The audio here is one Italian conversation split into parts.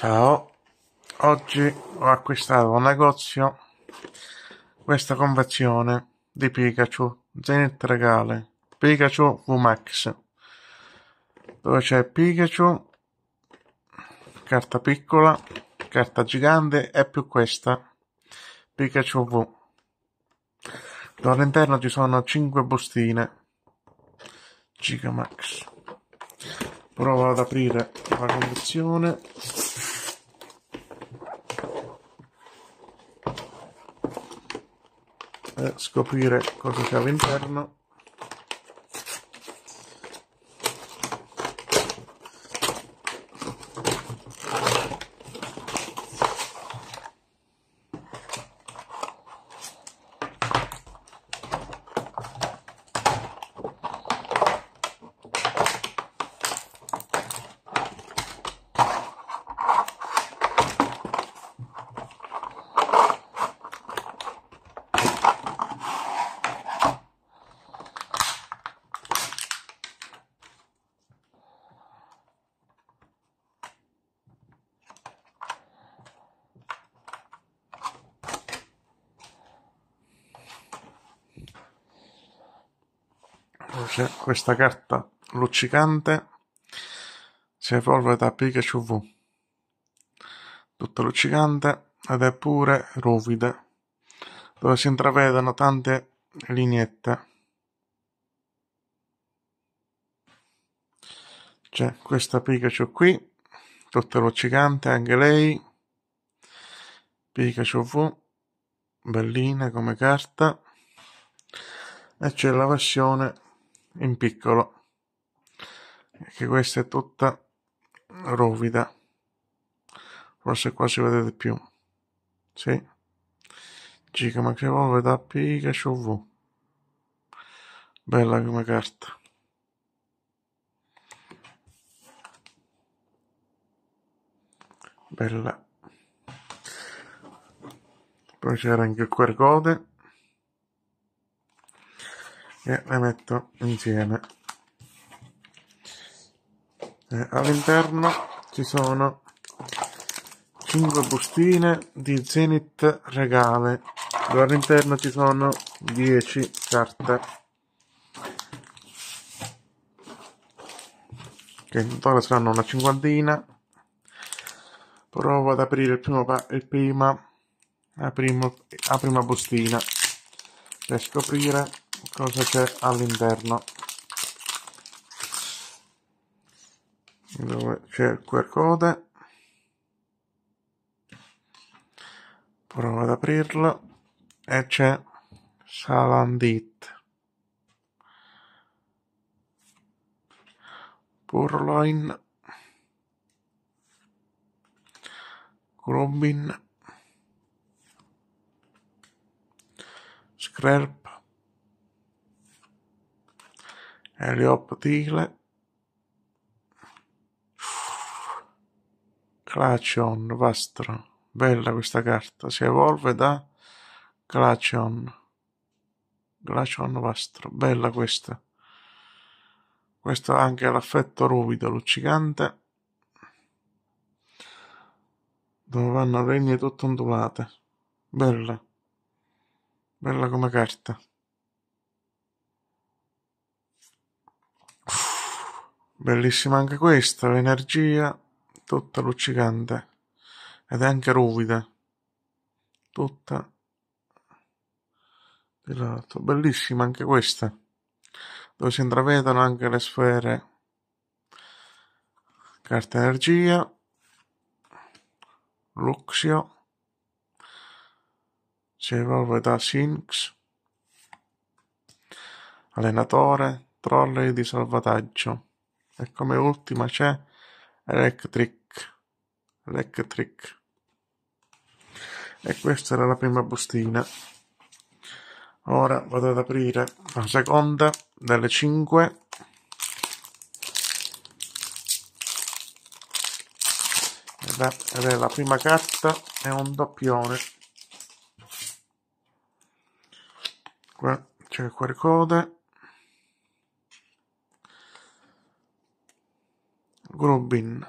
Ciao, oggi ho acquistato un negozio questa conversione di Pikachu Zenith Regale Pikachu VMAX dove c'è Pikachu, carta piccola, carta gigante e più questa Pikachu V dove all'interno ci sono 5 bustine Gigamax provo ad aprire la conversione scoprire cosa c'è all'interno C'è questa carta luccicante si evolve da Pikachu V. Tutta luccicante ed è pure ruvide, dove si intravedono tante lineette. C'è questa Pikachu qui, tutta luccicante anche lei. Pikachu V, bellina come carta. E c'è la versione in piccolo che questa è tutta ruvida forse qua si vede di più sì giga ma che volve da pikachu v bella come carta bella poi c'era anche il QR code e le metto insieme all'interno ci sono 5 bustine di Zenith Regale all'interno ci sono 10 carte che in totale saranno una cinquantina provo ad aprire il primo il prima, la, prima, la prima bustina per scoprire cosa c'è all'interno dove c'è il QR code provo ad aprirlo e c'è Salandit Purloin Grubin Scrap Eliop eh, Tigle, Clacion Vastro, Bella questa carta. Si evolve da Glacion. Glacion Vastro. Bella questa. Questo ha anche l'affetto ruvido, luccicante. Dove vanno regne tutto ondulate. Bella. Bella come carta. Bellissima anche questa, l'energia, tutta luccicante ed è anche ruvida, tutta di lato. Bellissima anche questa, dove si intravedono anche le sfere carta energia, Luxio, si evolve da Sinx, allenatore, trolley di salvataggio. E come ultima c'è Electric. Electric. E questa era la prima bustina. Ora vado ad aprire la seconda delle 5. Ed è la prima carta, è un doppione. Qua c'è il QR code Grubin.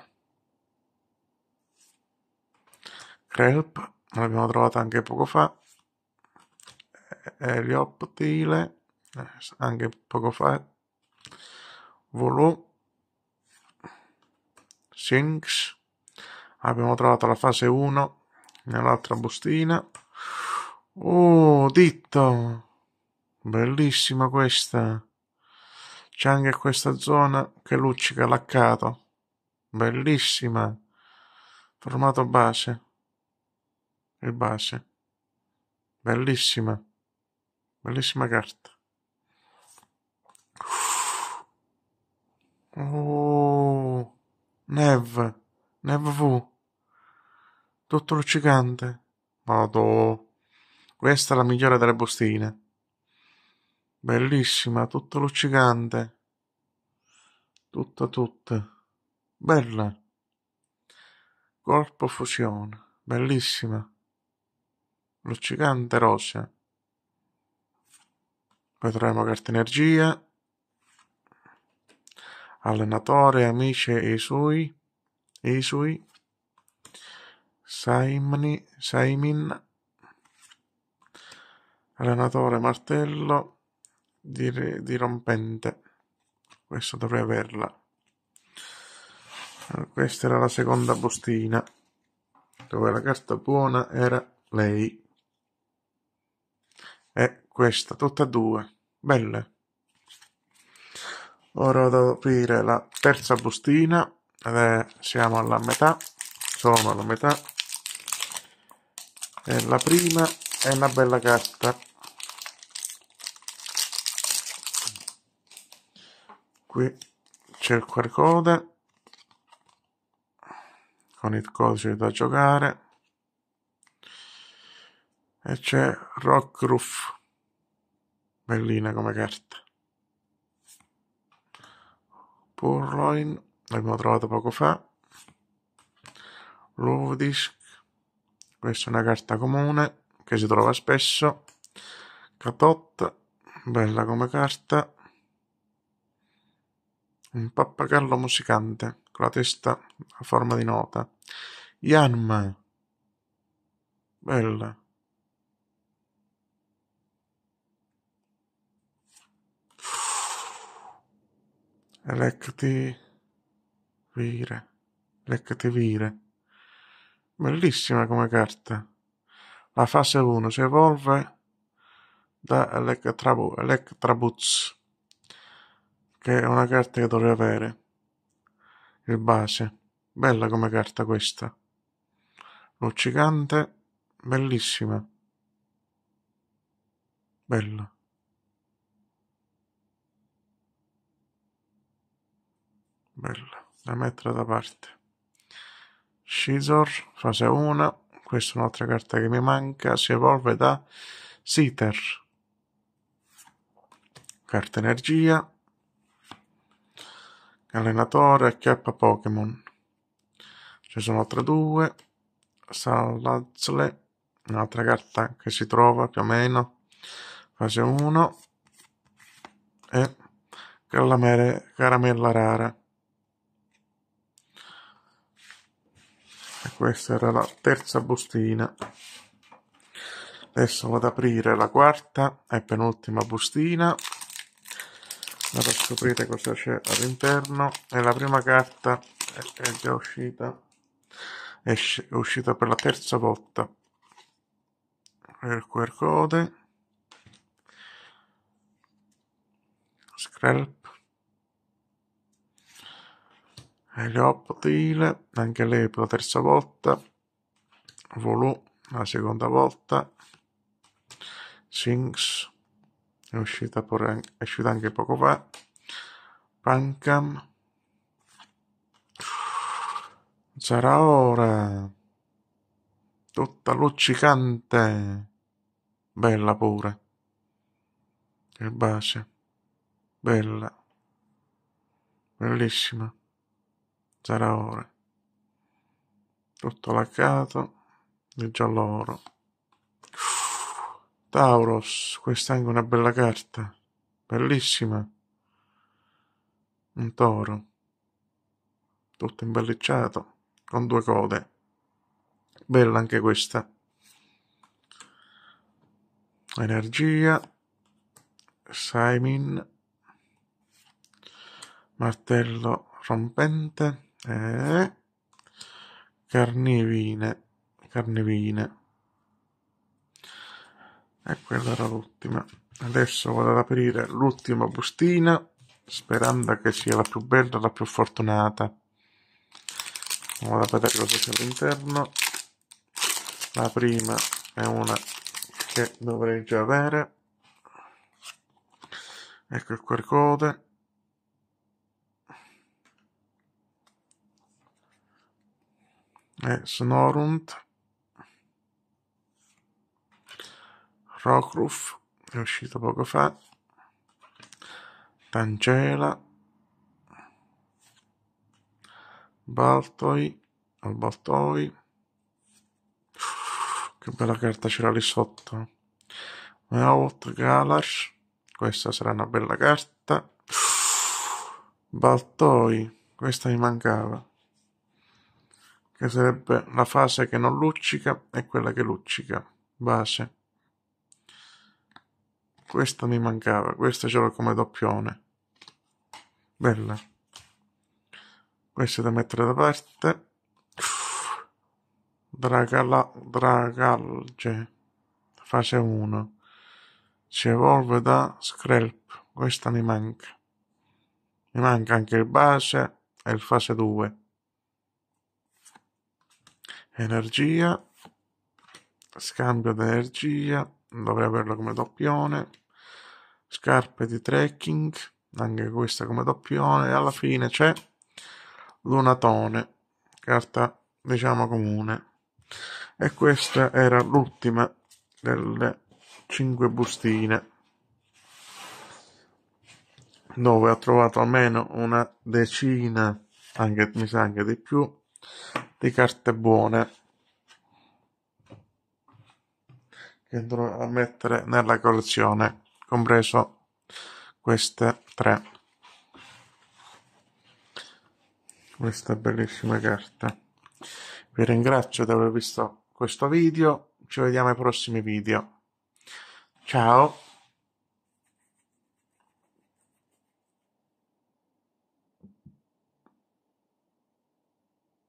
Crelp, l'abbiamo trovata anche poco fa. Eh, Elioptile, eh, anche poco fa. Volu. Sinks. Abbiamo trovato la fase 1 nell'altra bustina. Oh, Ditto! Bellissima questa! C'è anche questa zona che luccica laccato. Bellissima. Formato base. Il base. Bellissima. Bellissima carta. Oh, Nev. Nev V. Tutto luccicante. Vado. Questa è la migliore delle bustine. Bellissima, tutto luccicante. Tutta, tutta. Bella. Corpo fusione, bellissima. Luccicante rosa. Poi troviamo carta energia. Allenatore, amici e sui. E sui. suoi. Saimni, Saimin. Allenatore, martello. Dir, dirompente. Questo dovrei averla. Questa era la seconda bustina, dove la carta buona era lei. E questa, tutte e due, belle. Ora vado ad aprire la terza bustina, ed è, siamo alla metà, sono alla metà. E la prima è una bella carta. Qui c'è il QR code con il codice da giocare e c'è Rockruff bellina come carta Purloin l'abbiamo trovato poco fa Lovdisk questa è una carta comune che si trova spesso Catot bella come carta un pappagallo musicante con la testa a forma di nota. Yanma. Bella. Electi vire. Electi vire. Bellissima come carta. La fase 1 si evolve da Electrabuz, Electrabuz che è una carta che dovrei avere base. bella come carta questa. Luccicante, bellissima. Bella. Bella, da mettere da parte. Scizor, fase 1. Questa è un'altra carta che mi manca. Si evolve da Siter. Carta energia allenatore K Pokémon. Ce ne sono altre due. Salazzle, un'altra carta che si trova più o meno. Fase 1. E caramelle, caramella rara. E questa era la terza bustina. Adesso vado ad aprire la quarta e penultima bustina vado a scoprire cosa c'è all'interno e la prima carta è già uscita è uscita per la terza volta il QR code Screlp Elioptile anche lei per la terza volta Volu. la seconda volta Sinks è uscita pure è uscita anche poco fa Pancam sarà ora tutta luccicante bella pure il base bella bellissima sarà ora tutto laccato di giallo oro Tauros, questa è anche una bella carta. Bellissima. Un toro. Tutto imballicciato, con due code. Bella anche questa. Energia. Simon, Martello rompente. E... Eh? Carnivine. Carnivine e quella era l'ultima adesso vado ad aprire l'ultima bustina sperando che sia la più bella e la più fortunata vado a vedere cosa c'è all'interno la prima è una che dovrei già avere ecco il QR code è Snorunt Rockruff è uscito poco fa, Tangela, Baltoi, o oh, Baltoi, che bella carta c'era lì sotto, Meowth Galash, questa sarà una bella carta, Baltoi, questa mi mancava, che sarebbe la fase che non luccica e quella che luccica, base. Questa mi mancava, questa l'ho come doppione. Bella. Questa da mettere da parte. Dragala, dragalge. Fase 1. Si evolve da screlp. Questa mi manca. Mi manca anche il base e il fase 2. Energia. Scambio di energia dovrei averlo come doppione scarpe di trekking anche questa come doppione e alla fine c'è lunatone carta diciamo comune e questa era l'ultima delle 5 bustine dove ho trovato almeno una decina anche mi sa anche di più di carte buone che andrò a mettere nella collezione, compreso queste tre. Questa bellissima carta. Vi ringrazio di aver visto questo video, ci vediamo ai prossimi video. Ciao!